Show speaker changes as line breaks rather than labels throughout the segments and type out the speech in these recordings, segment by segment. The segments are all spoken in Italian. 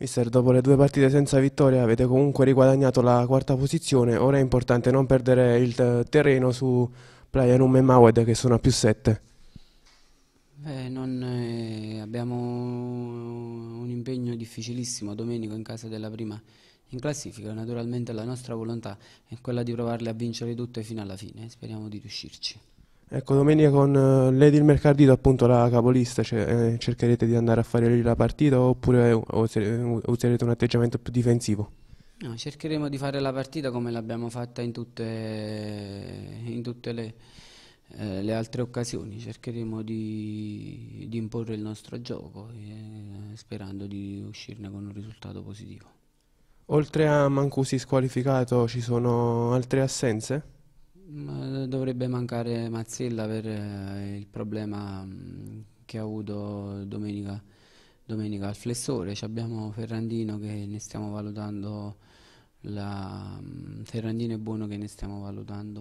Mister, dopo le due partite senza vittoria avete comunque riguadagnato la quarta posizione, ora è importante non perdere il eh, terreno su Playa Playanum e Maued che sono a più 7.
Beh, non, eh, abbiamo un impegno difficilissimo domenico in casa della prima in classifica, naturalmente la nostra volontà è quella di provarle a vincere tutte fino alla fine, speriamo di riuscirci.
Ecco, domenica con eh, Lady il Mercardito, appunto la capolista, cioè, eh, cercherete di andare a fare lì la partita oppure eh, userete un atteggiamento più difensivo?
No, cercheremo di fare la partita come l'abbiamo fatta in tutte, in tutte le, eh, le, altre occasioni, cercheremo di, di imporre il nostro gioco eh, sperando di uscirne con un risultato positivo.
Oltre a Mancusi squalificato ci sono altre assenze?
dovrebbe mancare Mazzella per eh, il problema mm, che ha avuto domenica, domenica al flessore. Ci abbiamo Ferrandino che ne stiamo valutando la, mm, Ferrandino è buono che ne stiamo valutando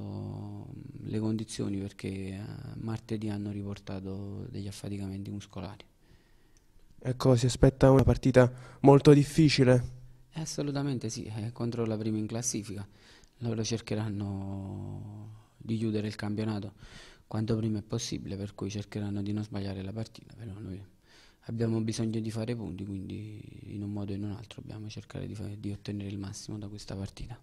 mm, le condizioni perché eh, martedì hanno riportato degli affaticamenti muscolari.
Ecco, si aspetta una partita molto difficile.
Assolutamente sì, è eh, contro la prima in classifica loro cercheranno di chiudere il campionato quanto prima è possibile, per cui cercheranno di non sbagliare la partita, però noi abbiamo bisogno di fare punti, quindi in un modo o in un altro dobbiamo cercare di, fare, di ottenere il massimo da questa partita.